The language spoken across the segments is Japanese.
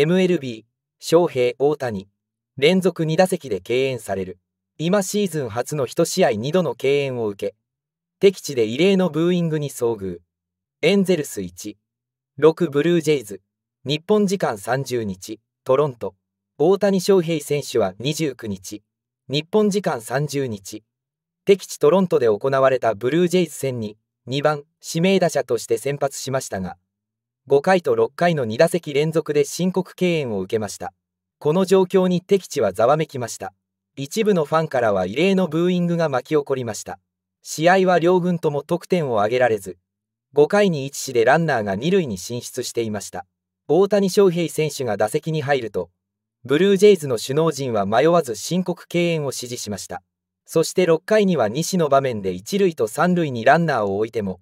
MLB、翔平大谷、連続2打席で敬遠される。今シーズン初の1試合2度の敬遠を受け、敵地で異例のブーイングに遭遇。エンゼルス1、6ブルージェイズ、日本時間30日、トロント。大谷翔平選手は29日、日本時間30日、敵地トロントで行われたブルージェイズ戦に2番指名打者として先発しましたが、5回と6回の2打席連続で申告敬遠を受けました。この状況に敵地はざわめきました。一部のファンからは異例のブーイングが巻き起こりました。試合は両軍とも得点を挙げられず、5回に1死でランナーが2塁に進出していました。大谷翔平選手が打席に入ると、ブルージェイズの首脳陣は迷わず申告敬遠を指示しました。そして6回には西の場面で1塁と3塁にランナーを置いても、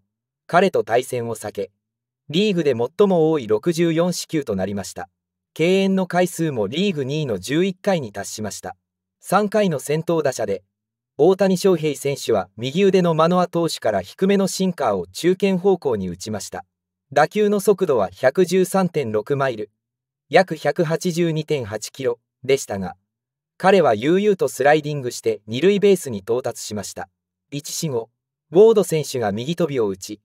彼と対戦を避け、リーグで最も多い64四球となりました。敬遠の回数もリーグ2位の11回に達しました。3回の先頭打者で、大谷翔平選手は右腕のマノア投手から低めのシンカーを中堅方向に打ちました。打球の速度は113.6マイル、約182.8キロでしたが、彼は悠々とスライディングして二塁ベースに到達しました。1死後、ウォード選手が右飛びを打ち、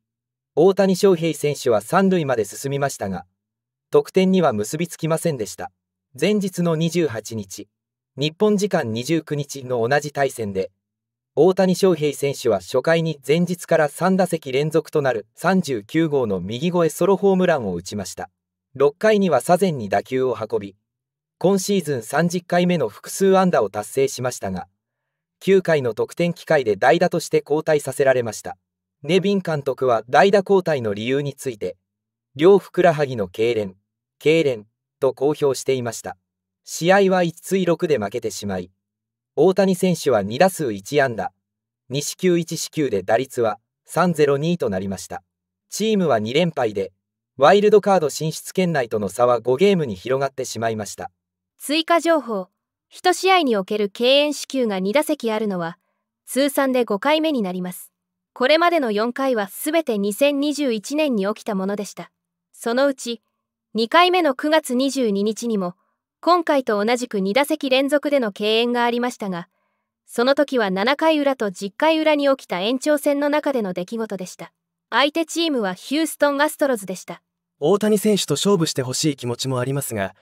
大谷翔平選手は3塁まで進みましたが、得点には結びつきませんでした。前日の28日、日本時間29日の同じ対戦で、大谷翔平選手は初回に前日から3打席連続となる39号の右越えソロホームランを打ちました。6回には左前に打球を運び、今シーズン30回目の複数安打を達成しましたが、9回の得点機会で代打として交代させられました。ネビン監督は代打交代の理由について、両ふくらはぎの痙攣、痙攣と公表していました。試合は1対6で負けてしまい、大谷選手は2打数1安打、2四球1四球で打率は302となりました。チームは2連敗で、ワイルドカード進出圏内との差は5ゲームに広がってしまいました。追加情報、1試合における敬遠支給が2打席あるのは、通算で5回目になります。これまでの4回は全て2021年に起きたものでした。そのうち、2回目の9月22日にも、今回と同じく2打席連続での敬遠がありましたが、その時は7回裏と10回裏に起きた延長戦の中での出来事でした。相手チームはヒューストン・アストロズでした。大谷選手と勝負してほしい気持ちもありますが、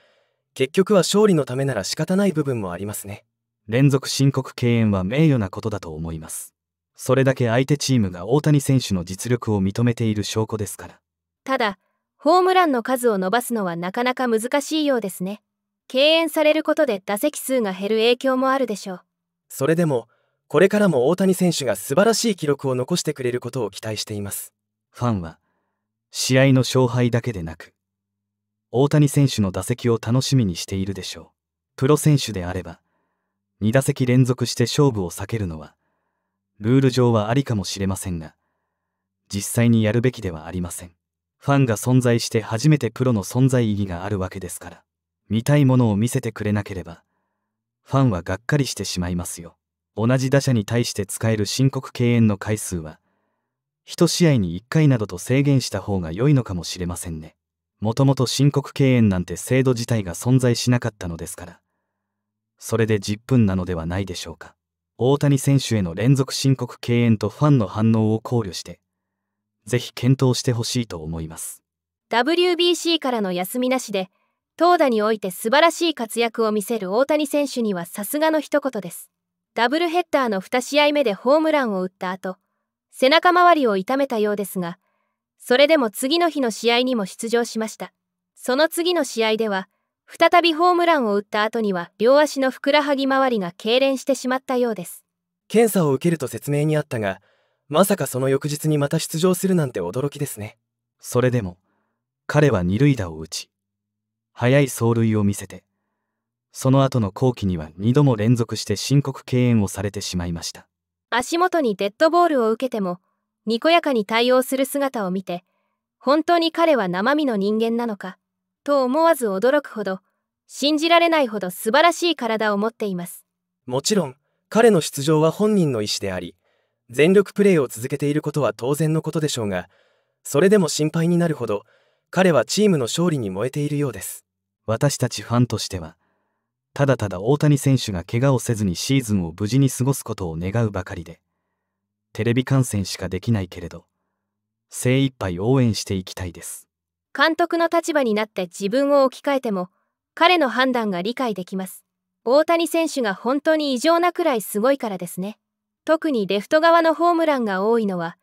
結局は勝利のためなら仕方ない部分もありますね。連続申告敬遠は名誉なことだと思います。それだけ相手チームが大谷選手の実力を認めている証拠ですからただホームランの数を伸ばすのはなかなか難しいようですね敬遠されることで打席数が減る影響もあるでしょうそれでもこれからも大谷選手が素晴らしい記録を残してくれることを期待していますファンは試合の勝敗だけでなく大谷選手の打席を楽しみにしているでしょうプロ選手であれば2打席連続して勝負を避けるのはルール上はありかもしれませんが、実際にやるべきではありません。ファンが存在して初めてプロの存在意義があるわけですから、見たいものを見せてくれなければ、ファンはがっかりしてしまいますよ。同じ打者に対して使える申告敬遠の回数は、1試合に1回などと制限した方が良いのかもしれませんね。もともと申告敬遠なんて制度自体が存在しなかったのですから、それで10分なのではないでしょうか。大谷選手への連続申告敬遠とファンの反応を考慮してぜひ検討してほしいと思います WBC からの休みなしで投打において素晴らしい活躍を見せる大谷選手にはさすがの一言ですダブルヘッダーの2試合目でホームランを打った後背中周りを痛めたようですがそれでも次の日の試合にも出場しましたその次の試合では再びホームランを打った後には両足のふくらはぎ周りが痙攣してしまったようです検査を受けると説明にあったがまさかその翌日にまた出場するなんて驚きですねそれでも彼は二塁打を打ち速い走塁を見せてその後の後期には2度も連続して申告敬遠をされてしまいました足元にデッドボールを受けてもにこやかに対応する姿を見て本当に彼は生身の人間なのかと思わず驚くほど信じられないほど素晴らしい体を持っていますもちろん彼の出場は本人の意思であり全力プレーを続けていることは当然のことでしょうがそれでも心配になるほど彼はチームの勝利に燃えているようです私たちファンとしてはただただ大谷選手が怪我をせずにシーズンを無事に過ごすことを願うばかりでテレビ観戦しかできないけれど精一杯応援していきたいです監督の立場になって自分を置き換えても彼の判断が理解できます。大谷選手が本当に異常なくらいすごいからですね。特にレフト側のホームランが多いのは、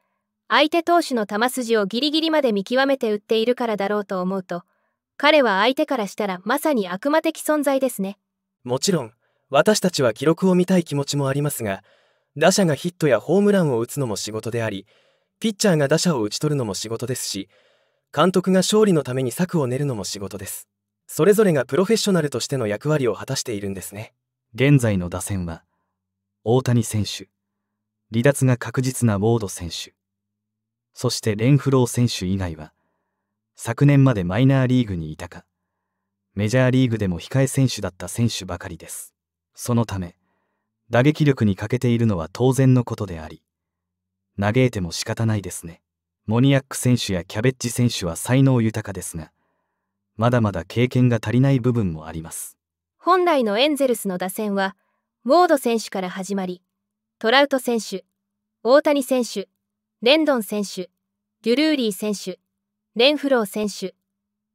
相手投手の球筋をギリギリまで見極めて打っているからだろうと思うと、彼は相手からしたらまさに悪魔的存在ですね。もちろん、私たちは記録を見たい気持ちもありますが、打者がヒットやホームランを打つのも仕事であり、ピッチャーが打者を打ち取るのも仕事ですし、監督が勝利のために策を練るのも仕事です。それぞれがプロフェッショナルとしての役割を果たしているんですね現在の打線は大谷選手離脱が確実なウォード選手そしてレンフロー選手以外は昨年までマイナーリーグにいたかメジャーリーグでも控え選手だった選手ばかりですそのため打撃力に欠けているのは当然のことであり嘆いても仕方ないですねモニアック選手やキャベッジ選手は才能豊かですがまだまだ経験が足りない部分もあります本来のエンゼルスの打線はウォード選手から始まりトラウト選手大谷選手レンドン選手デュルーリー選手レンフロー選手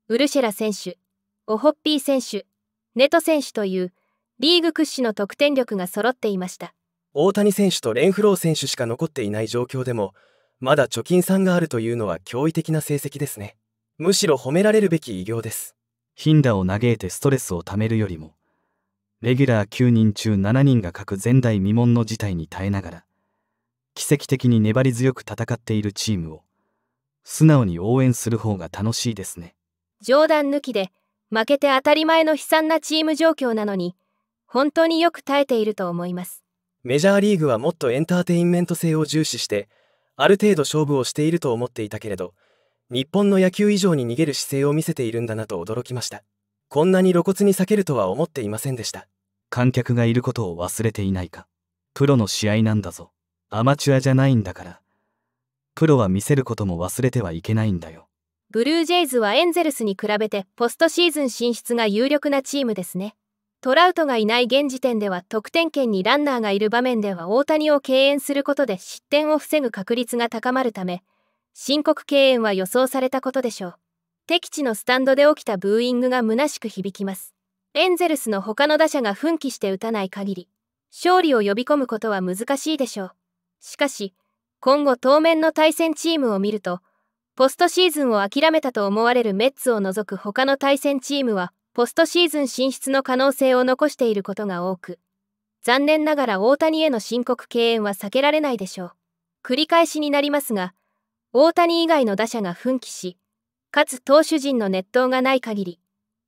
ウルシェラ選手オホッピー選手ネト選手というリーグ屈指の得点力が揃っていました大谷選手とレンフロー選手しか残っていない状況でもまだ貯金3があるというのは驚異的な成績ですねむしろ褒められるべき偉業です頻打を嘆いてストレスをためるよりもレギュラー9人中7人が各前代未聞の事態に耐えながら奇跡的に粘り強く戦っているチームを素直に応援する方が楽しいですね冗談抜きで負けて当たり前の悲惨なチーム状況なのに本当によく耐えていると思いますメジャーリーグはもっとエンターテインメント性を重視してある程度勝負をしていると思っていたけれど日本の野球以上に逃げる姿勢を見せているんだなと驚きましたこんなに露骨に避けるとは思っていませんでした観客がいることを忘れていないかプロの試合なんだぞアマチュアじゃないんだからプロは見せることも忘れてはいけないんだよブルージェイズはエンゼルスに比べてポストシーズン進出が有力なチームですねトラウトがいない現時点では得点圏にランナーがいる場面では大谷を敬遠することで失点を防ぐ確率が高まるため申告敬遠は予想されたことでしょう。敵地のスタンドで起きたブーイングが虚しく響きます。エンゼルスの他の打者が奮起して打たない限り、勝利を呼び込むことは難しいでしょう。しかし、今後当面の対戦チームを見ると、ポストシーズンを諦めたと思われるメッツを除く他の対戦チームは、ポストシーズン進出の可能性を残していることが多く、残念ながら大谷への申告敬遠は避けられないでしょう。繰り返しになりますが、大谷以外の打者が奮起し、かつ投手陣の熱投がない限り、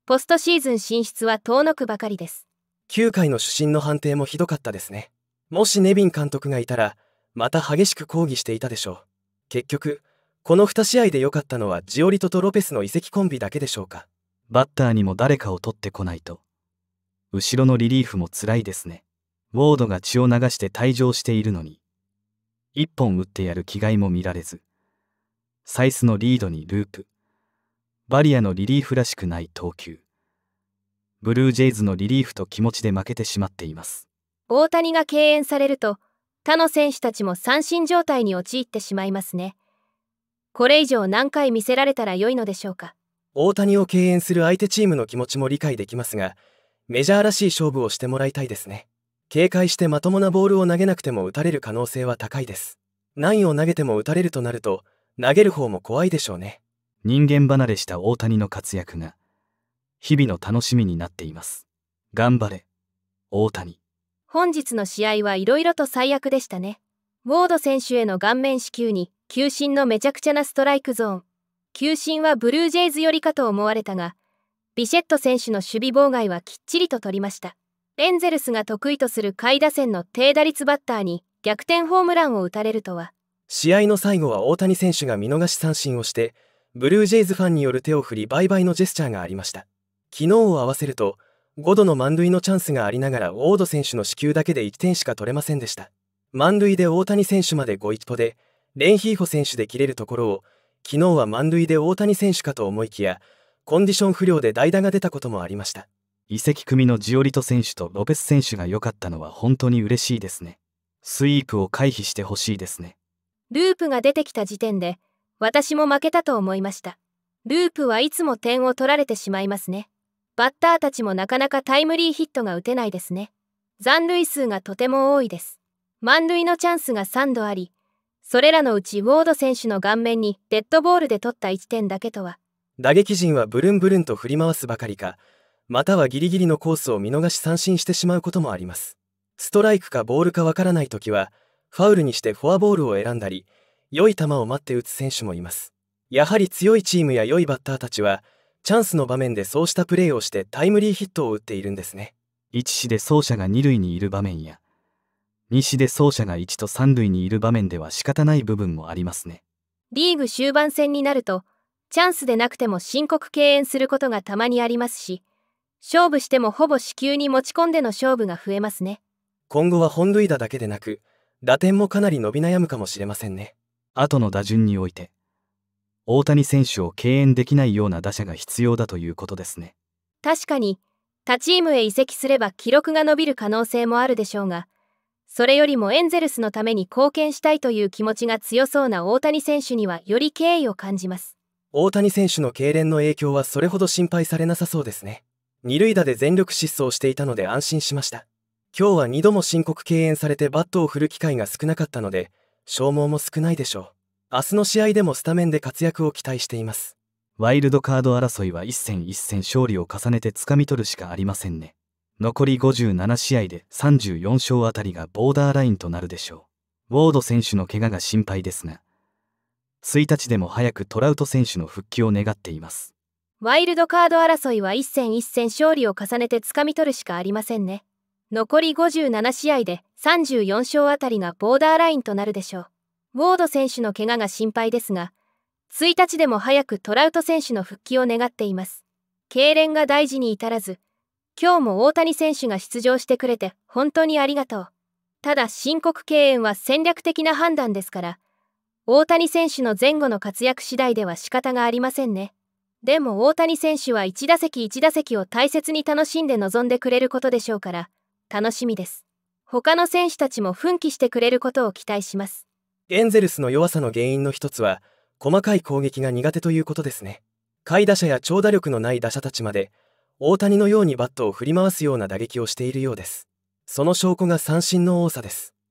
ポストシーズン進出は遠のくばかりです。9回の主審の判定もひどかったですね。もしネビン監督がいたら、また激しく抗議していたでしょう。結局、この2試合で良かったのはジオリトとロペスの移籍コンビだけでしょうか。バッターにも誰かを取ってこないと。後ろのリリーフも辛いですね。ウォードが血を流して退場しているのに。1本打ってやる気概も見られず。サイスのリードにループ。バリアのリリーフらしくない投球。ブルージェイズのリリーフと気持ちで負けてしまっています。大谷が敬遠されると、他の選手たちも三振状態に陥ってしまいますね。これ以上何回見せられたら良いのでしょうか。大谷を敬遠する相手チームの気持ちも理解できますが、メジャーらしい勝負をしてもらいたいですね。警戒してまともなボールを投げなくても打たれる可能性は高いです。何を投げても打たれるとなると、投げる方も怖いでしょうね。人間離れした大谷の活躍が、日々の楽しみになっています。頑張れ、大谷。本日の試合はいろいろと最悪でしたね。ウォード選手への顔面支球に、球審のめちゃくちゃなストライクゾーン。球審はブルージェイズ寄りかと思われたが、ビシェット選手の守備妨害はきっちりと取りました。エンゼルスが得意とする下位打線の低打率バッターに逆転ホームランを打たれるとは、試合の最後は大谷選手が見逃し三振をしてブルージェイズファンによる手を振り売買のジェスチャーがありました昨日を合わせると5度の満塁のチャンスがありながらウォード選手の支給だけで1点しか取れませんでした満塁で大谷選手までご一歩でレンヒーホ選手で切れるところを昨日は満塁で大谷選手かと思いきやコンディション不良で代打が出たこともありました移籍組のジオリト選手とロペス選手が良かったのは本当に嬉しいですねスイープを回避してほしいですねループが出てきた時点で、私も負けたと思いました。ループはいつも点を取られてしまいますね。バッターたちもなかなかタイムリーヒットが打てないですね。残塁数がとても多いです。満塁のチャンスが3度あり、それらのうちウォード選手の顔面にデッドボールで取った1点だけとは。打撃陣はブルンブルンと振り回すばかりか、またはギリギリのコースを見逃し三振してしまうこともあります。ストライクかボールかわからないときは、ファウルにしてフォアボールを選んだり良い球を待って打つ選手もいますやはり強いチームや良いバッターたちはチャンスの場面でそうしたプレーをしてタイムリーヒットを打っているんですね1死で走者が2塁にいる場面や2死で走者が1と3塁にいる場面では仕方ない部分もありますねリーグ終盤戦になるとチャンスでなくても申告敬遠することがたまにありますし勝負してもほぼ死球に持ち込んでの勝負が増えますね今後は本塁打だけでなく打点もかなり伸び悩むかもしれませんね後の打順において大谷選手を敬遠できないような打者が必要だということですね確かに他チームへ移籍すれば記録が伸びる可能性もあるでしょうがそれよりもエンゼルスのために貢献したいという気持ちが強そうな大谷選手にはより敬意を感じます大谷選手の痙攣の影響はそれほど心配されなさそうですね二塁打で全力疾走していたので安心しました今日は2度も申告敬遠されてバットを振る機会が少なかったので消耗も少ないでしょう明日の試合でもスタメンで活躍を期待していますワイルドカード争いは一戦一戦勝利を重ねて掴み取るしかありませんね残り57試合で34勝あたりがボーダーラインとなるでしょうウォード選手の怪我が心配ですが1日でも早くトラウト選手の復帰を願っていますワイルドカード争いは一戦一戦勝利を重ねて掴み取るしかありませんね残り57試合で34勝あたりがボーダーラインとなるでしょう。ウォード選手の怪我が心配ですが、1日でも早くトラウト選手の復帰を願っています。痙攣が大事に至らず、今日も大谷選手が出場してくれて本当にありがとう。ただ申告敬遠は戦略的な判断ですから、大谷選手の前後の活躍次第では仕方がありませんね。でも大谷選手は1打席1打席を大切に楽しんで臨んでくれることでしょうから、楽しみです。他の選手たちも奮起してくれることを期待します。エンゼルスの弱さの原因の一つは、細かい攻撃が苦手ということですね。下位打者や長打力のない打者たちまで、大谷のようにバットを振り回すような打撃をしているようです。その証拠が三振の多さです。